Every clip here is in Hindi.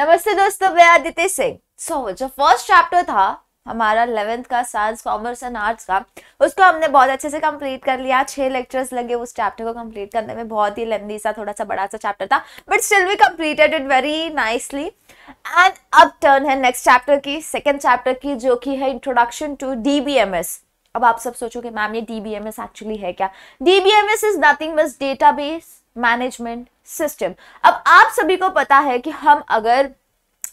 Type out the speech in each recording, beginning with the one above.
नमस्ते दोस्तों मैं आदित्य सिंह सो जो फर्स्ट चैप्टर था हमारा इलेवेंथ का साइंस कॉमर्स एंड आर्ट्स का उसको हमने बहुत अच्छे से कंप्लीट कर लिया छह लेक्चर्स लगे उस चैप्टर को कंप्लीट करने में बहुत ही लेंदी सा थोड़ा सा बड़ा सा चैप्टर था but still we completed it very nicely and अब टर्न है नेक्स्ट चैप्टर की सेकेंड चैप्टर की जो कि है introduction to D B M S अब आप सब कि मैम ये डी एक्चुअली है क्या D B M S is nothing बस डेटा बेस मैनेजमेंट सिस्टम अब आप सभी को पता है कि हम अगर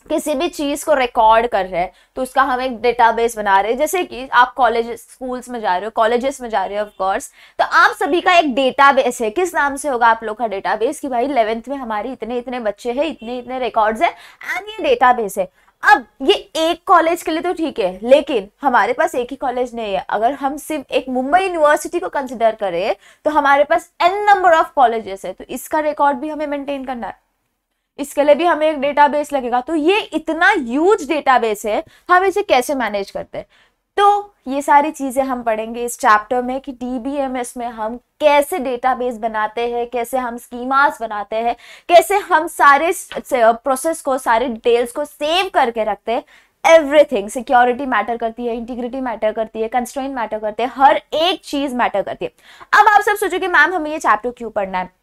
किसी भी चीज को रिकॉर्ड कर रहे हैं तो उसका हम एक डेटाबेस बना रहे हैं जैसे कि आप कॉलेज स्कूल्स में जा रहे हो कॉलेजेस में जा रहे हो ऑफ कोर्स तो आप सभी का एक डेटाबेस है किस नाम से होगा आप लोग का डेटाबेस कि भाई इलेवेंथ में हमारे इतने इतने बच्चे हैं इतने इतने रिकॉर्ड्स हैं एंड ये डेटाबेस है अब ये एक कॉलेज के लिए तो ठीक है लेकिन हमारे पास एक ही कॉलेज नहीं है अगर हम सिर्फ एक मुंबई यूनिवर्सिटी को कंसिडर करें तो हमारे पास एन नंबर ऑफ कॉलेजेस है तो इसका रिकॉर्ड भी हमें मेंटेन करना है इसके लिए भी हमें एक डेटाबेस लगेगा तो ये इतना यूज डेटाबेस है हम इसे कैसे मैनेज करते हैं तो ये सारी चीज़ें हम पढ़ेंगे इस चैप्टर में कि डीबीएमएस में हम कैसे डेटाबेस बनाते हैं कैसे हम स्कीमास बनाते हैं कैसे हम सारे प्रोसेस uh, को सारे डिटेल्स को सेव करके रखते हैं एवरीथिंग सिक्योरिटी मैटर करती है इंटीग्रिटी मैटर करती है कंस्ट्रेंट मैटर करते हैं हर एक चीज मैटर करती है अब आप सब सोचो कि मैम हमें ये चैप्टर क्यों पढ़ना है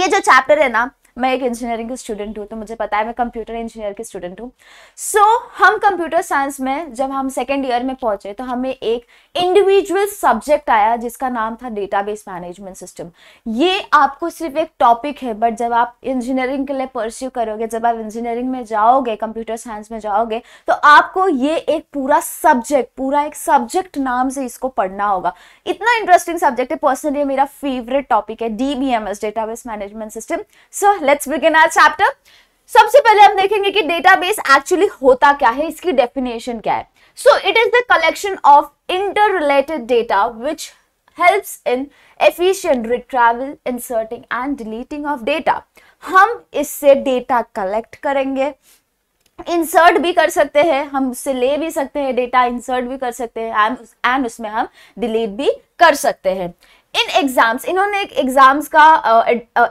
ये जो चैप्टर है ना मैं एक इंजीनियरिंग की स्टूडेंट हूँ तो मुझे पता है मैं कंप्यूटर इंजीनियर की स्टूडेंट हूँ सो so, हम कंप्यूटर साइंस में जब हम सेकेंड ईयर में पहुंचे तो हमें एक इंडिविजुअल सब्जेक्ट आया जिसका नाम था डेटाबेस मैनेजमेंट सिस्टम ये आपको सिर्फ एक टॉपिक है बट जब आप इंजीनियरिंग के लिए परस्यू करोगे जब आप इंजीनियरिंग में जाओगे कंप्यूटर साइंस में जाओगे तो आपको ये एक पूरा सब्जेक्ट पूरा एक सब्जेक्ट नाम से इसको पढ़ना होगा इतना इंटरेस्टिंग सब्जेक्ट है पर्सनली मेरा फेवरेट टॉपिक है DBMS database management system so let's begin our chapter सबसे पहले हम देखेंगे कि डेटाबेस एक्चुअली होता क्या है इसकी डेफिनेशन क्या है so it is the collection of inter related data which helps in efficient retrieval, inserting and deleting of data हम इससे डेटा कलेक्ट करेंगे इंसर्ट भी कर सकते हैं हम उससे ले भी सकते हैं डेटा इंसर्ट भी कर सकते हैं एंड उसमें हम डिलीट भी कर सकते हैं इन एग्ज़ाम्स इन्होंने एक एग्ज़ाम्स का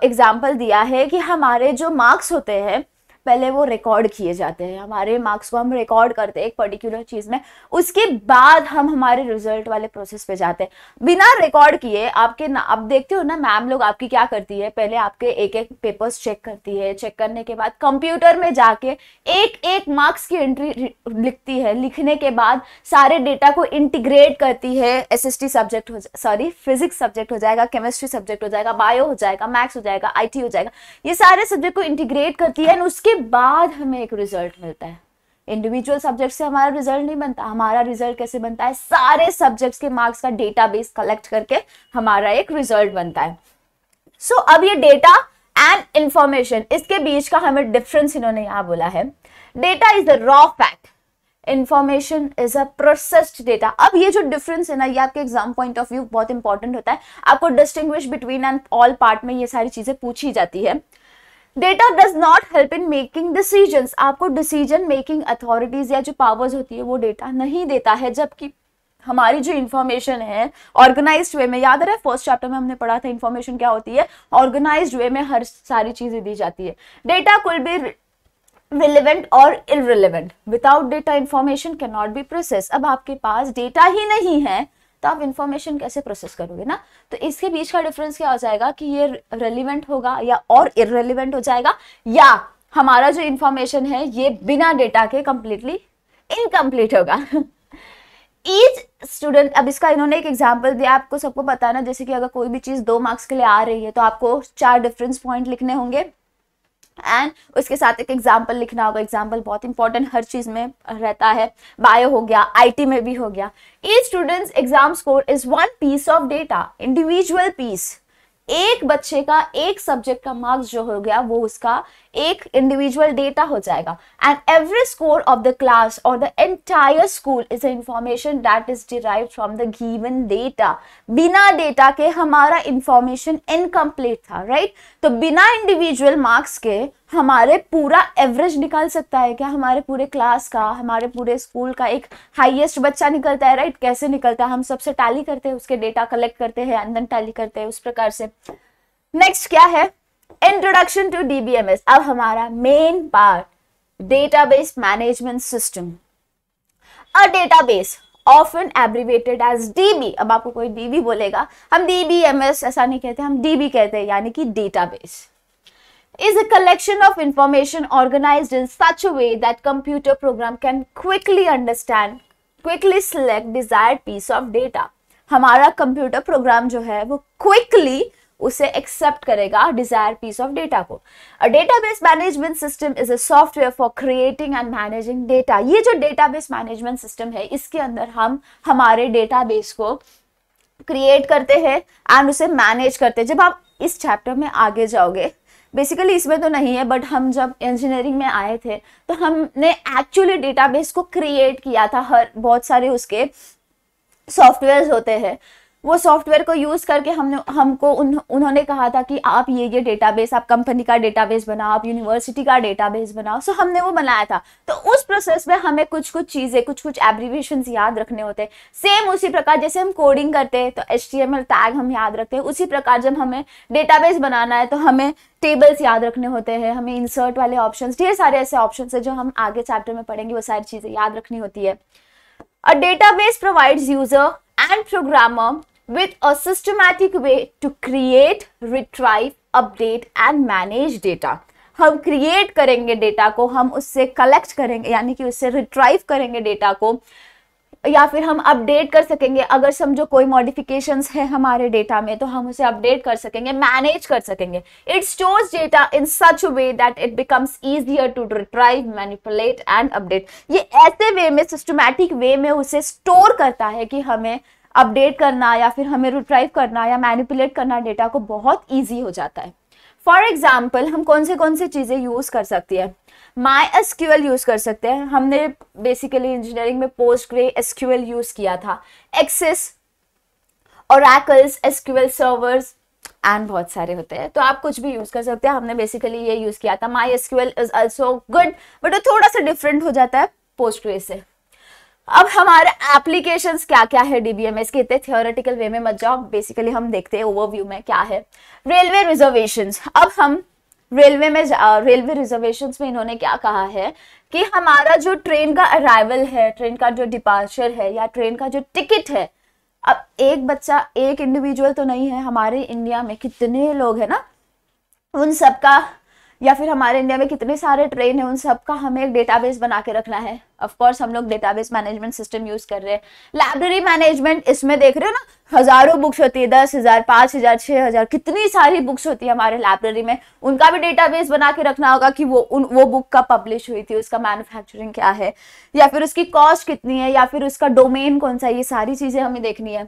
एग्ज़ाम्पल दिया है कि हमारे जो मार्क्स होते हैं पहले वो रिकॉर्ड किए जाते हैं हमारे मार्क्स को हम रिकॉर्ड करते हैं एक पर्टिकुलर चीज़ में उसके बाद हम हमारे रिजल्ट वाले प्रोसेस पे जाते हैं बिना रिकॉर्ड किए आपके ना आप देखते हो ना मैम लोग आपकी क्या करती है पहले आपके एक एक पेपर्स चेक करती है चेक करने के बाद कंप्यूटर में जाके एक एक मार्क्स की एंट्री लिखती है लिखने के बाद सारे डेटा को इंटीग्रेट करती है एस सब्जेक्ट हो सॉरी फिजिक्स सब्जेक्ट हो जाएगा केमिस्ट्री सब्जेक्ट हो जाएगा बायो हो जाएगा मैथ्स हो जाएगा आई हो जाएगा ये सारे सब्जेक्ट को इंटीग्रेट करती है एंड उसके उसके बाद हमें एक रिजल्ट मिलता है इंडिविजुअल सब्जेक्ट से हमारा रिजल्ट नहीं बनता हमारा रिजल्ट कैसे बनता है सारे सब्जेक्ट्स के मार्क्स का डेटाबेस कलेक्ट करके हमारा एक रिजल्ट बनता है सो so, अब ये डेटा एंड इंफॉर्मेशन इसके बीच का हमें डिफरेंस इन्होंने यहां बोला है data is the raw fact information is a processed data अब ये जो डिफरेंस है ना ये आपके एग्जाम पॉइंट ऑफ व्यू बहुत इंपॉर्टेंट होता है आपको distinguish between and all part में ये सारी चीजें पूछी जाती है data does not help in making decision आपको डिसीजन मेकिंग अथॉरिटीज या जो पावर्स होती है वो डेटा नहीं देता है जबकि हमारी जो इन्फॉर्मेशन है ऑर्गेनाइज्ड वे में याद रहा है फर्स्ट चैप्टर में हमने पढ़ा था इन्फॉर्मेशन क्या होती है ऑर्गेनाइज्ड वे में हर सारी चीजें दी जाती है डेटा कुल बी रिलेवेंट और irrelevant without data information can not be process अब आपके पास डेटा ही नहीं है तो आप इन्फॉर्मेशन कैसे प्रोसेस करोगे ना तो इसके बीच का डिफरेंस क्या हो जाएगा कि ये रेलिवेंट होगा या और इरेलीवेंट हो जाएगा या हमारा जो इन्फॉर्मेशन है ये बिना डेटा के कंप्लीटली इनकम्प्लीट होगा ईच स्टूडेंट अब इसका इन्होंने एक एग्जाम्पल दिया आपको सबको बताना जैसे कि अगर कोई भी चीज़ दो मार्क्स के लिए आ रही है तो आपको चार डिफरेंस पॉइंट लिखने होंगे एंड उसके साथ एक एग्जाम्पल लिखना होगा एग्जाम्पल बहुत इंपॉर्टेंट हर चीज़ में रहता है बायो हो गया आईटी में भी हो गया ई students exam score is one piece of data individual piece एक बच्चे का एक सब्जेक्ट का मार्क्स जो हो गया वो उसका एक इंडिविजुअल डेटा हो जाएगा and every score of the class और the entire school is information that is derive from the given data बिना डेटा के हमारा इंफॉर्मेशन इनकम्प्लीट था राइट right? तो बिना इंडिविजुअल मार्क्स के हमारे पूरा एवरेज निकाल सकता है क्या हमारे पूरे क्लास का हमारे पूरे स्कूल का एक हाईएस्ट बच्चा निकलता है राइट कैसे निकलता है हम सबसे टैली करते हैं उसके डेटा कलेक्ट करते हैं अंदर टैली करते हैं उस प्रकार से नेक्स्ट क्या है इंट्रोडक्शन टू डीबीएमएस अब हमारा main part data management system a data often abbreviated as DB अब आपको कोई डीबी बोलेगा हम डीबीएमएस ऐसा नहीं कहते हम डीबी कहते हैं यानी कि database is a collection of information organized in such a way that computer program can quickly understand quickly select desired piece of data हमारा कंप्यूटर प्रोग्राम जो है वो quickly उसे एक्सेप्ट करेगा डिजायर पीस ऑफ डेटा को database management system is a software for creating and managing data ये जो डेटाबेस मैनेजमेंट सिस्टम है इसके अंदर हम हमारे डेटाबेस को क्रिएट करते हैं एंड उसे मैनेज करते हैं जब आप इस चैप्टर में आगे जाओगे बेसिकली इसमें तो नहीं है बट हम जब इंजीनियरिंग में आए थे तो हमने एक्चुअली डेटाबेस को क्रिएट किया था हर बहुत सारे उसके सॉफ्टवेयर्स होते हैं वो सॉफ्टवेयर को यूज़ करके हमने हमको उन, उन्होंने कहा था कि आप ये ये डेटाबेस आप कंपनी का डेटाबेस बनाओ आप यूनिवर्सिटी का डेटाबेस बनाओ सो हमने वो बनाया था तो उस प्रोसेस में हमें कुछ कुछ चीज़ें कुछ कुछ एब्रीवेशन याद रखने होते हैं सेम उसी प्रकार जैसे हम कोडिंग करते हैं तो एच टैग हम याद रखते हैं उसी प्रकार जब हमें डेटाबेस बनाना है तो हमें टेबल्स याद रखने होते हैं हमें इंसर्ट वाले ऑप्शन ढेर सारे ऐसे ऑप्शन है जो हम आगे चैप्टर में पढ़ेंगे वो सारी चीज़ें याद रखनी होती है a database provides user and programmer with a systematic way to create, retrieve, update and manage data. हम create करेंगे data को हम उससे collect करेंगे यानी कि उससे retrieve करेंगे data को या फिर हम अपडेट कर सकेंगे अगर समझो कोई मॉडिफिकेशंस है हमारे डेटा में तो हम उसे अपडेट कर सकेंगे मैनेज कर सकेंगे it stores data in such way that it becomes easier to retrieve manipulate and update ये ऐसे वे में सिस्टमैटिक वे में उसे स्टोर करता है कि हमें अपडेट करना या फिर हमें रिट्राइव करना या मैनिपुलेट करना डेटा को बहुत ईजी हो जाता है फॉर एग्जाम्पल हम कौन से कौन से चीज़ें यूज़ कर सकती है माई एस यूज़ कर सकते हैं हमने बेसिकली इंजीनियरिंग में पोस्ट ग्रे एस यूज़ किया था एक्सेस और एक्ल्स एस सर्वर्स एंड बहुत सारे होते हैं तो आप कुछ भी यूज़ कर सकते हैं हमने बेसिकली ये यूज़ किया था MySQL is also good but वो थोड़ा सा डिफरेंट हो जाता है पोस्ट ग्रे से अब हमारे एप्लीकेशन क्या क्या है डीबीएमएस के इतने थियोरेटिकल वे में मत जाओ बेसिकली हम देखते हैं ओवरव्यू में क्या है रेलवे रिजर्वेशंस अब हम रेलवे में रेलवे रिजर्वेशंस में इन्होंने क्या कहा है कि हमारा जो ट्रेन का अराइवल है ट्रेन का जो डिपार्चर है या ट्रेन का जो टिकट है अब एक बच्चा एक इंडिविजुअल तो नहीं है हमारे इंडिया में कितने लोग हैं ना उन सबका या फिर हमारे इंडिया में कितने सारे ट्रेन हैं उन सब का हमें एक डेटाबेस बना के रखना है ऑफकोर्स हम लोग डेटाबेस मैनेजमेंट सिस्टम यूज कर रहे हैं लाइब्रेरी मैनेजमेंट इसमें देख रहे हो ना हजारों बुक्स होती है दस हजार पाँच हजार छः हजार कितनी सारी बुक्स होती है हमारे लाइब्रेरी में उनका भी डेटाबेस बना के रखना होगा कि वो उन वो बुक कब पब्लिश हुई थी उसका मैन्युफैक्चरिंग क्या है या फिर उसकी कॉस्ट कितनी है या फिर उसका डोमेन कौन सा ये सारी चीज़ें हमें देखनी है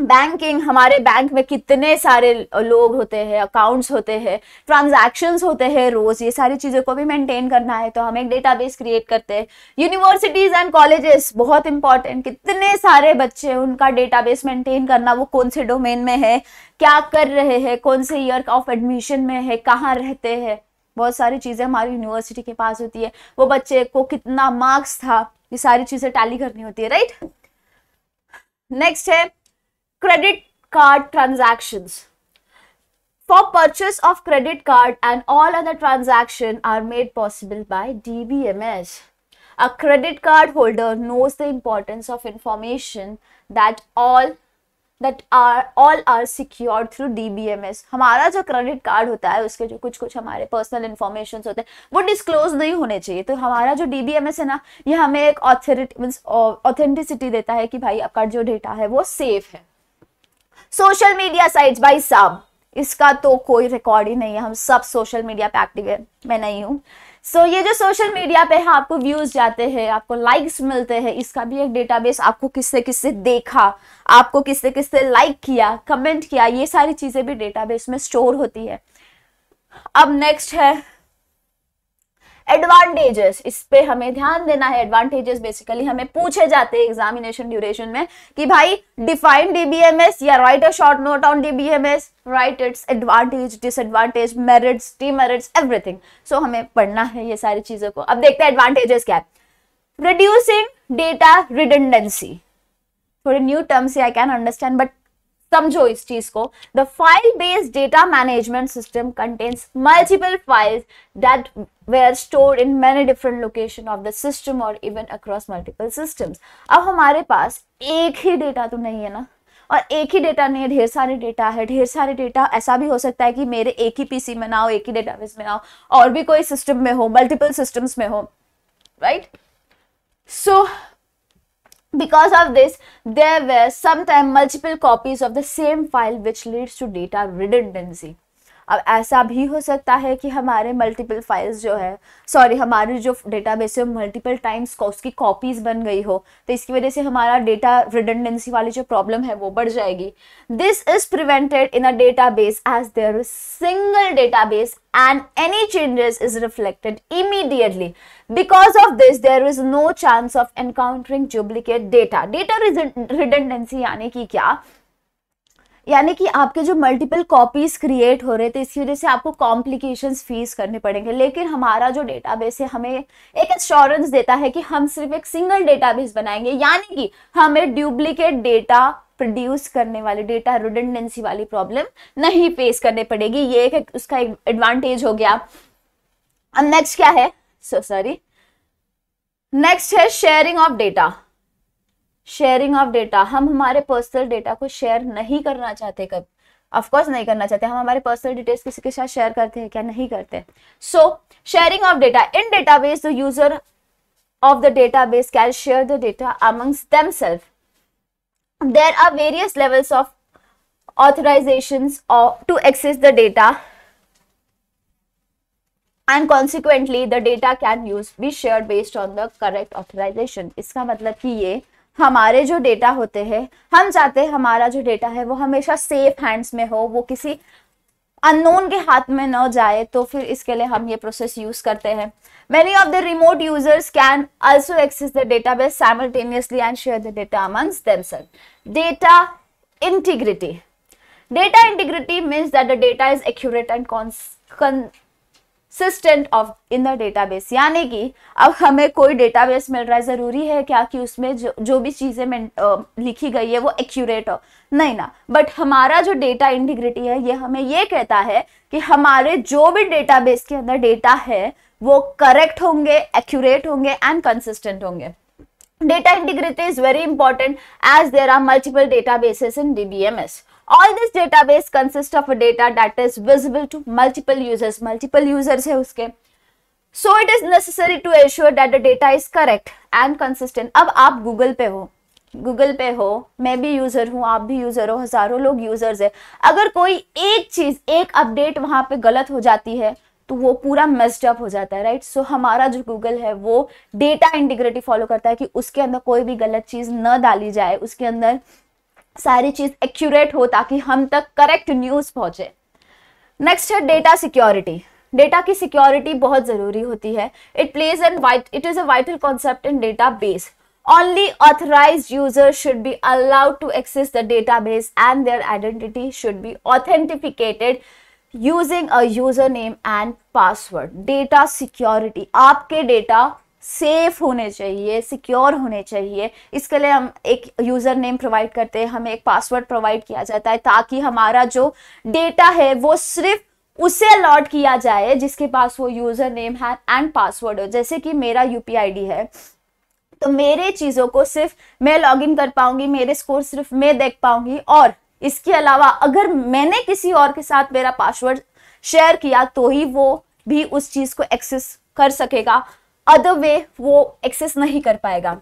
बैंकिंग हमारे बैंक में कितने सारे लोग होते हैं अकाउंट्स होते हैं ट्रांजैक्शंस होते हैं रोज ये सारी चीज़ों को भी मेंटेन करना है तो हम एक डेटाबेस क्रिएट करते हैं यूनिवर्सिटीज़ एंड कॉलेजेस बहुत इंपॉर्टेंट कितने सारे बच्चे उनका डेटाबेस मेंटेन करना वो कौन से डोमेन में है क्या कर रहे हैं कौन से ईयर ऑफ एडमिशन में है कहाँ रहते हैं बहुत सारी चीज़ें हमारी यूनिवर्सिटी के पास होती है वो बच्चे को कितना मार्क्स था ये सारी चीज़ें टैली करनी होती है राइट नेक्स्ट है credit card transactions for purchase of credit card and all other transaction are made possible by DBMS. A credit card holder knows the importance of information that all that are all are secured through DBMS. हमारा जो क्रेडिट कार्ड होता है उसके जो कुछ कुछ हमारे पर्सनल इन्फॉर्मेशन होते हैं वो डिस्क्लोज नहीं होने चाहिए तो हमारा जो DBMS है ना ये हमें एक ऑथोरिटी मीन्स ऑथेंटिसिटी देता है कि भाई आपका जो डेटा है वो सेफ है सोशल मीडिया साइट्स भाई साहब इसका तो कोई रिकॉर्ड ही नहीं है हम सब सोशल मीडिया पे एक्टिव है मैं नहीं हूँ सो so, ये जो सोशल मीडिया पे है हाँ, आपको व्यूज जाते हैं आपको लाइक्स मिलते हैं इसका भी एक डेटाबेस आपको किससे किससे देखा आपको किससे किससे लाइक किया कमेंट किया ये सारी चीजें भी डेटाबेस में स्टोर होती है अब नेक्स्ट है एडवांटेजेस इस पे हमें ध्यान देना है एडवांटेजेस बेसिकली हमें पूछे जाते हैं एग्जामिनेशन ड्यूरेशन में कि भाई डिफाइन डीबीएमएस या write a short note on DBMS write its advantage disadvantage merits demerits everything so हमें पढ़ना है ये सारी चीजों को अब देखते हैं एडवांटेजेस क्या है रिड्यूसिंग डेटा रिडेंडेंसी थोड़े new terms I can understand but समझो इस चीज को the file based data management system contains multiple files they are store in many different location of the system और इवन अक्रॉस मल्टीपल सिस्टम अब हमारे पास एक ही डेटा तो नहीं है ना और एक ही डेटा नहीं है ढेर सारे डेटा है ढेर सारे डेटा ऐसा भी हो सकता है कि मेरे एक ही पीसी में ना हो एक ही डेटाबेस में ना हो और भी कोई सिस्टम में हो मल्टीपल सिस्टम्स में हो right right? So so, Because of this, there were sometimes multiple copies of the same file which leads to data redundancy. अब ऐसा भी हो सकता है कि हमारे मल्टीपल फाइल्स जो है सॉरी हमारे जो डेटाबेस है मल्टीपल टाइम्स उसकी कॉपीज़ बन गई हो तो इसकी वजह से हमारा डेटा रिडेंडेंसी वाली जो प्रॉब्लम है वो बढ़ जाएगी this is prevented in a data base as there single data base and any changes is reflected immediately because of this there is no chance of encountering duplicate data data redundancy यानी कि क्या यानी कि आपके जो मल्टीपल कॉपीज क्रिएट हो रहे थे इसकी वजह से आपको कॉम्प्लिकेशंस फेस करने पड़ेंगे लेकिन हमारा जो डेटाबेस है हमें एक एश्योरेंस देता है कि हम सिर्फ एक सिंगल डेटाबेस बनाएंगे यानी कि हमें ड्यूप्लीकेट डेटा प्रोड्यूस करने वाले डेटा रिडेंडेंसी वाली प्रॉब्लम नहीं फेस करने पड़ेगी ये एक उसका एक एडवांटेज हो गया अब नेक्स्ट क्या है सॉरी नेक्स्ट है sharing of data sharing of data हम हमारे पर्सनल डेटा को शेयर नहीं करना चाहते कब ऑफकोर्स नहीं करना चाहते हम हमारे पर्सनल डिटेल्स किसी के साथ शेयर करते हैं क्या नहीं करते so sharing of data in data base the user of the data base can share the data amongst themselves there are various levels of authorization to access the data and consequently the data can use be shared based on the correct authorization इसका मतलब कि ये हमारे जो डेटा होते हैं हम चाहते हैं हमारा जो डेटा है वो हमेशा सेफ हैंड्स में हो वो किसी अननोन के हाथ में ना जाए तो फिर इसके लिए हम ये प्रोसेस यूज करते हैं many of the remote users can also access the data base simultaneously and share the data amongst data integrity data integrity means that the data is accurate and consistent of in the database यानी कि अब हमें कोई डेटाबेस मिल रहा है ज़रूरी है क्या कि उसमें जो जो भी चीज़ें लिखी गई है वो एक्यूरेट हो नहीं ना बट हमारा जो डेटा इंटीग्रिटी है ये हमें ये कहता है कि हमारे जो भी डेटाबेस के अंदर डेटा है वो करेक्ट होंगे एक्यूरेट होंगे एंड कंसिस्टेंट होंगे data integrity is very important as there are multiple databases in dbms all this database consist of a data that is visible to multiple users multiple users है उसके so it is necessary to assure that the data is correct and consistent अब आप गूगल पे हो गूगल पे हो मैं भी यूजर हूँ आप भी यूजर हो हजारों लोग यूजर्स है अगर कोई एक चीज एक अपडेट वहां पे गलत हो जाती है तो वो पूरा मेस्डअप हो जाता है राइट सो so, हमारा जो गूगल है वो डेटा इंटीग्रिटी फॉलो करता है कि उसके अंदर कोई भी गलत चीज न डाली जाए उसके अंदर सारी चीज एक्यूरेट हो ताकि हम तक करेक्ट न्यूज पहुंचे नेक्स्ट है डेटा सिक्योरिटी डेटा की सिक्योरिटी बहुत जरूरी होती है it plays an vital it is a vital concept in data base only authorized users should be allowed to access the database and their identity should be authenticated using a username and password data security आपके data सेफ होने चाहिए सिक्योर होने चाहिए इसके लिए हम एक यूज़र नेम प्रोवाइड करते हैं हमें एक पासवर्ड प्रोवाइड किया जाता है ताकि हमारा जो डेटा है वो सिर्फ उसे अलॉट किया जाए जिसके पास वो यूज़र नेम है एंड पासवर्ड हो जैसे कि मेरा यू है तो मेरे चीज़ों को सिर्फ मैं लॉग कर पाऊंगी मेरे स्कोर सिर्फ मैं देख पाऊंगी और इसके अलावा अगर मैंने किसी और के साथ मेरा पासवर्ड शेयर किया तो ही वो भी उस चीज़ को एक्सेस कर सकेगा अदर वे वो एक्सेस नहीं कर पाएगा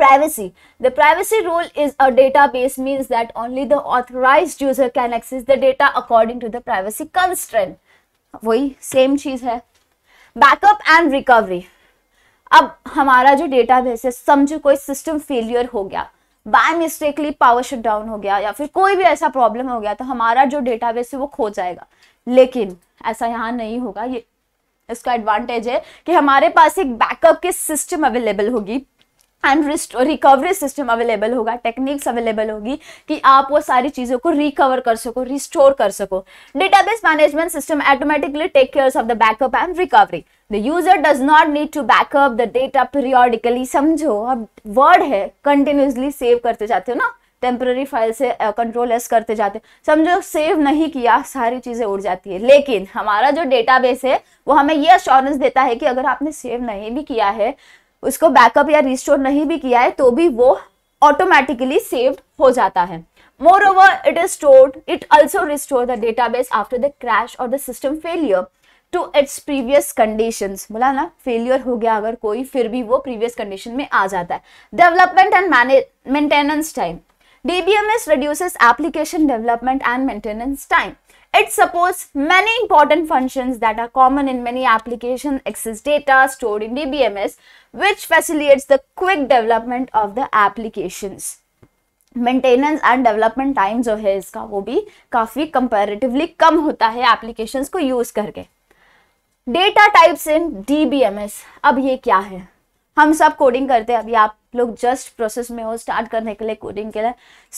privacy the privacy rule is a database means that only the authorized user can access the data according to the privacy constraint वही सेम चीज है बैकअप एंड रिकवरी अब हमारा जो बेस है समझो कोई सिस्टम फेलियर हो गया by mistakenly power shut down हो गया या फिर कोई भी ऐसा प्रॉब्लम हो गया तो हमारा जो डेटाबेस है वो खो जाएगा लेकिन ऐसा यहाँ नहीं होगा ये इसका एडवांटेज है कि हमारे पास एक बैकअप की सिस्टम अवेलेबल होगी एंड रिकवरी सिस्टम अवेलेबल होगा टेक्निक्स अवेलेबल होगी कि आप वो सारी चीज़ों को रिकवर कर सको रिस्टोर कर सको database management system automatically take care of the backup and recovery the user does not need to backup the data periodically समझो अब वर्ड है कंटिन्यूसली सेव करते जाते हो ना टेम्प्ररी फाइल से कंट्रोल एस करते जाते समझो सेव नहीं किया सारी चीज़ें उड़ जाती है लेकिन हमारा जो डेटाबेस है वो हमें ये अश्योरेंस देता है कि अगर आपने सेव नहीं भी किया है उसको बैकअप या रिस्टोर नहीं भी किया है तो भी वो ऑटोमेटिकली सेव हो जाता है moreover it is store it also restore the data base after the crash और the system failure to its previous condition बोला ना फेलियर हो गया अगर कोई फिर भी वो प्रीवियस कंडीशन में आ जाता है development and manage maintenance time DBMS reduces application development and maintenance time. It supports many important functions that are common in many applications, access data stored in DBMS, which facilitates the quick development of the applications. Maintenance and development time जो है इसका वो भी काफ़ी comparatively कम होता है applications को use करके Data types in DBMS. अब ये क्या है हम सब कोडिंग करते हैं अभी आप लोग जस्ट प्रोसेस में हो स्टार्ट करने के लिए कोडिंग के लिए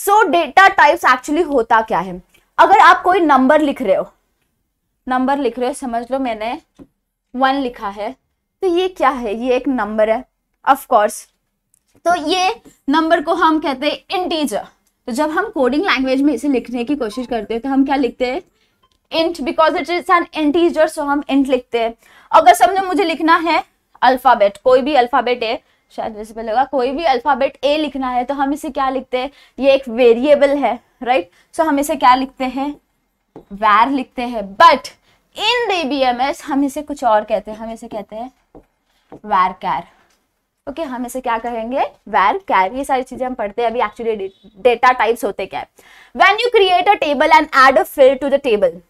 सो डेटा टाइप्स एक्चुअली होता क्या है अगर आप कोई नंबर लिख रहे हो नंबर लिख रहे हो समझ लो मैंने वन लिखा है तो ये क्या है ये एक नंबर है ऑफ कोर्स तो ये नंबर को हम कहते हैं इंटीजर तो जब हम कोडिंग लैंग्वेज में इसे लिखने की कोशिश करते हैं तो हम क्या लिखते हैं int because it is an integer so हम इंट लिखते हैं अगर सबने मुझे लिखना है अल्फाबेट कोई भी अल्फाबेट है शायद वैसे होगा कोई भी अल्फाबेट ए लिखना है तो हम इसे क्या लिखते हैं ये एक वेरिएबल है राइट right? सो so, हम इसे क्या लिखते हैं वैर लिखते हैं बट इन डीबीएमएस हम इसे कुछ और कहते हैं हम इसे कहते हैं वैर कैर ओके हम इसे क्या कहेंगे वैर कैर ये सारी चीजें हम पढ़ते हैं अभी एक्चुअली डेटा टाइप्स होते क्या है you create a table and add a field to the table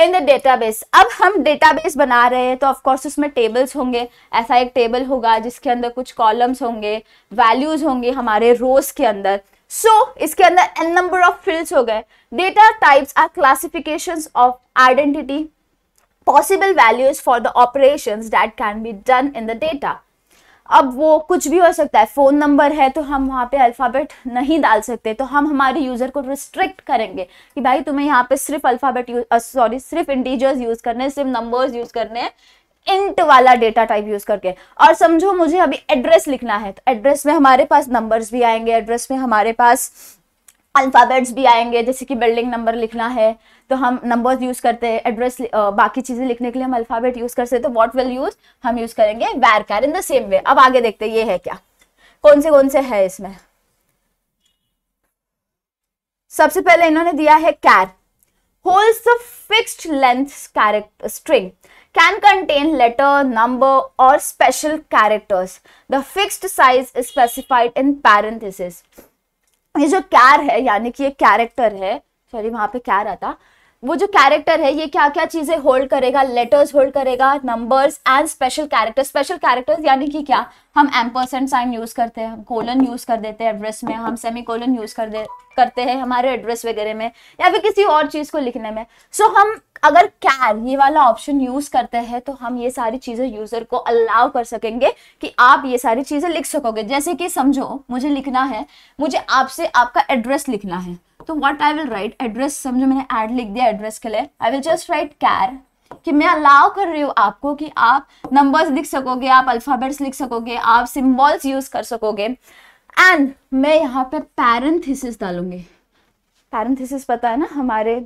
in the database अब हम डेटाबेस बना रहे हैं तो ऑफकोर्स उसमें टेबल्स होंगे ऐसा एक टेबल होगा जिसके अंदर कुछ कॉलम्स होंगे वैल्यूज होंगे हमारे रोज के अंदर सो so, इसके अंदर एन नंबर ऑफ फील्ड्स हो गए data types are classification of identity possible values for the operation that can be done in the data अब वो कुछ भी हो सकता है फ़ोन नंबर है तो हम वहाँ पे अल्फ़ाबेट नहीं डाल सकते तो हम हमारे यूज़र को रिस्ट्रिक्ट करेंगे कि भाई तुम्हें यहाँ पे सिर्फ अल्फ़ाबेट यूज सॉरी सिर्फ इंटीजर्स यूज़ करने सिर्फ नंबर्स यूज़ करने इंट वाला डेटा टाइप यूज करके और समझो मुझे अभी एड्रेस लिखना है तो एड्रेस में हमारे पास नंबर्स भी आएंगे एड्रेस में हमारे पास अल्फ़ाबेट्स भी आएंगे जैसे कि बिल्डिंग नंबर लिखना है तो हम नंबर्स यूज़ करते हैं एड्रेस बाकी चीज़ें लिखने के लिए हम अल्फ़ाबेट यूज़ करते हैं तो व्हाट विल यूज़ हम यूज़ करेंगे वैर कैर इन द सेम वे अब आगे देखते हैं ये है क्या कौन से कौन से है इसमें सबसे पहले इन्होंने दिया है char holds fixed length character string can contain letter number और special characters the fixed size specified in parenthesis ये जो कैर है यानी कि ये कैरेक्टर है सॉरी वहां पे क्या आता वो जो कैरेक्टर है ये क्या क्या चीजें होल्ड करेगा लेटर्स होल्ड करेगा numbers and special character special characters यानी कि क्या हम एम्परसेंट साइन यूज करते हैं हम कोलन यूज कर देते हैं एड्रेस में हम सेमी कोलन यूज कर दे करते हैं हमारे एड्रेस वगैरह में या फिर किसी और चीज को लिखने में सो so, हम अगर कैन ये वाला ऑप्शन यूज करते हैं तो हम ये सारी चीजें यूजर को अलाउ कर सकेंगे कि आप ये सारी चीजें लिख सकोगे जैसे कि समझो मुझे लिखना है मुझे आपसे आपका एड्रेस लिखना है तो what I will write address समझो मैंने एड लिख दिया एड्रेस के लिए I will just write char कि मैं अलाउ कर रही हूँ आपको कि आप नंबर्स लिख सकोगे आप अल्फ़ाबेट्स लिख सकोगे आप सिम्बॉल्स यूज़ कर सकोगे एंड मैं यहाँ पे पैरेंथिस डालूंगी पैरेंथिस पता है ना हमारे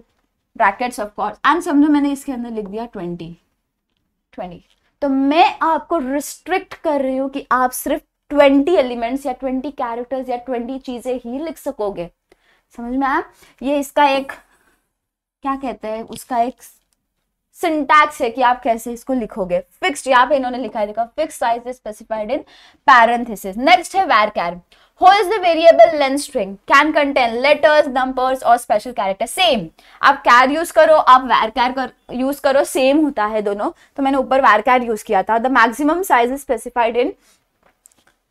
ब्रैकेट्स ऑफ कॉर्स एंड समझो मैंने इसके अंदर लिख दिया ट्वेंटी ट्वेंटी तो मैं आपको रिस्ट्रिक्ट कर रही हूँ कि आप सिर्फ ट्वेंटी एलिमेंट्स या ट्वेंटी कैरेक्टर्स या ट्वेंटी चीज़ें ही लिख सकोगे समझ में आप ये इसका एक क्या कहते हैं उसका एक सिंटैक्स है कि आप कैसे इसको लिखोगे फिक्स्ड यहाँ पे इन्होंने लिखा है देखा fix size is specified in parenthesis next है वैर कैर हो is the variable length string can contain letters numbers और स्पेशल कैरेक्टर सेम आप कैर यूज करो आप वैर कैर कर यूज करो सेम होता है दोनों तो मैंने ऊपर वैर कैर यूज किया था the maximum size is specified in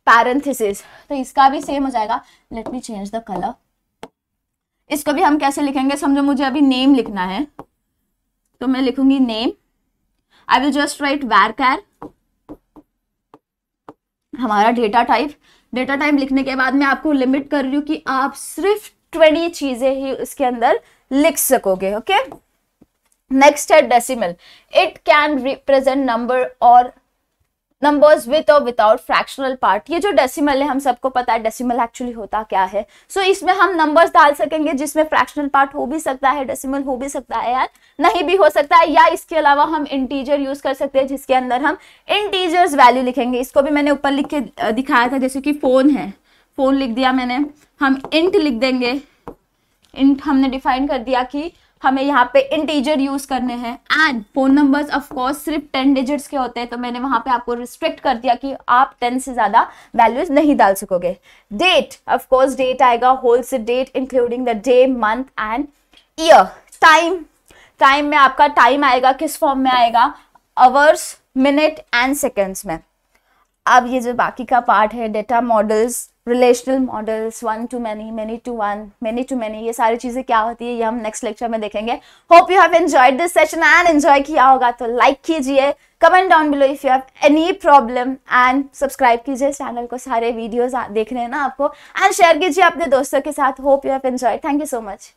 parenthesis तो इसका भी सेम हो जाएगा let me change the colour इसको भी हम कैसे लिखेंगे समझो मुझे अभी नेम लिखना है तो मैं लिखूंगी name I will just write varchar हमारा डेटा टाइप डेटा टाइम लिखने के बाद मैं आपको लिमिट कर रही हूँ कि आप सिर्फ ट्वेंटी चीजें ही इसके अंदर लिख सकोगे ओके नेक्स्ट है decimal it can represent number और नंबर्स विथ और विदाउट फ्रैक्शनल पार्ट ये जो डेसिमल है हम सबको पता है डेसिमल एक्चुअली होता क्या है सो so, इसमें हम नंबर्स डाल सकेंगे जिसमें फ्रैक्शनल पार्ट हो भी सकता है डेसिमल हो भी सकता है यार नहीं भी हो सकता है या इसके अलावा हम इंटीजर यूज कर सकते हैं जिसके अंदर हम इंटीजर्स वैल्यू लिखेंगे इसको भी मैंने ऊपर लिख के दिखाया था जैसे कि फोन है फोन लिख दिया मैंने हम इंट लिख देंगे इंट हमने डिफाइन कर दिया कि हमें यहाँ पे इंटीजर यूज करने हैं and phone numbers of course सिर्फ टेन डिजिट्स के होते हैं तो मैंने वहां पे आपको रिस्ट्रिक्ट कर दिया कि आप टेन से ज्यादा वैल्यूज नहीं डाल सकोगे डेट ऑफ कोर्स डेट आएगा होल से date including the day month and year time time में आपका टाइम आएगा किस फॉर्म में आएगा आवर्स मिनट एंड सेकेंड्स में अब ये जो बाकी का पार्ट है data models relational models one to many many to one many to many ये सारी चीज़ें क्या होती है ये हम नेक्स्ट लेक्चर में देखेंगे hope you have enjoyed this session and enjoy किया होगा तो लाइक कीजिए comment down below if you have any problem and subscribe कीजिए चैनल को सारे वीडियोज देख रहे हैं ना आपको एंड शेयर कीजिए अपने दोस्तों के साथ hope you have enjoy thank you so much